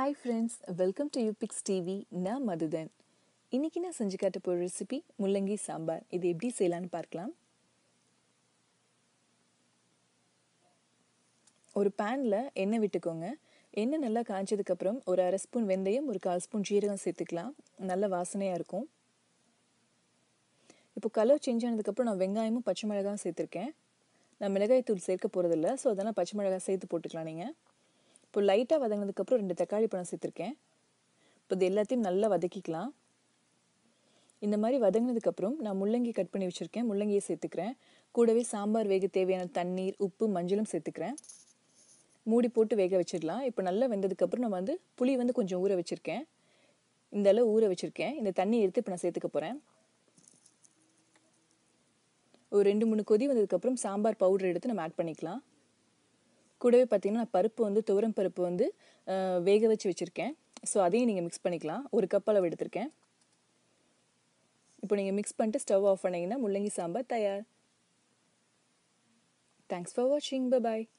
hi friends welcome to யூபிக்ஸ் TV நான் மதுதன் இன்றைக்கி நான் செஞ்சு காட்ட போகிற ரெசிபி முள்ளங்கி சாம்பார் இது எப்படி செய்யலான்னு பார்க்கலாம் ஒரு பேனில் எண்ணெய் விட்டுக்கோங்க எண்ணெய் நல்லா காய்ச்சதுக்கப்புறம் ஒரு அரை ஸ்பூன் வெந்தயம் ஒரு கால் ஸ்பூன் ஜீரகம் சேர்த்துக்கலாம் நல்ல வாசனையாக இருக்கும் இப்போ கலர் சேஞ்ச் ஆனதுக்கப்புறம் நான் வெங்காயமும் பச்சை மிளகாயும் சேர்த்துருக்கேன் நான் மிளகாய் தூள் சேர்க்க போகிறதில்ல ஸோ அதெல்லாம் பச்சை மிளகாய் சேர்த்து போட்டுக்கலாம் நீங்கள் இப்போ லைட்டாக வதங்கினதுக்கப்புறம் ரெண்டு தக்காளி பழம் சேர்த்துருக்கேன் இப்போ இது எல்லாத்தையும் நல்லா வதக்கிக்கலாம் இந்த மாதிரி வதங்கினதுக்கப்புறம் நான் முள்ளங்கி கட் பண்ணி வச்சுருக்கேன் முள்ளங்கியை சேர்த்துக்கிறேன் கூடவே சாம்பார் வேக தேவையான தண்ணீர் உப்பு மஞ்சளும் சேர்த்துக்கிறேன் மூடி போட்டு வேக வச்சிடலாம் இப்போ நல்லா வெந்ததுக்கப்புறம் நான் வந்து புளி வந்து கொஞ்சம் ஊற வச்சுருக்கேன் இந்த அளவு ஊற வச்சுருக்கேன் இந்த தண்ணி எடுத்து இப்போ நான் சேர்த்துக்க போகிறேன் ஒரு ரெண்டு மூணு கொதி வந்ததுக்கப்புறம் சாம்பார் பவுடர் எடுத்து நம்ம ஆட் பண்ணிக்கலாம் கூடவே பார்த்தீங்கன்னா நான் பருப்பு வந்து துவரம் பருப்பு வந்து வேக வச்சு வச்சுருக்கேன் ஸோ அதையும் நீங்கள் மிக்ஸ் பண்ணிக்கலாம் ஒரு கப் அளவு எடுத்திருக்கேன் இப்போ நீங்கள் மிக்ஸ் பண்ணிட்டு ஸ்டவ் ஆஃப் பண்ணிங்கன்னா முள்ளங்கி சாம்பார் தயார் தேங்க்ஸ் ஃபார் வாட்சிங் ப பாய்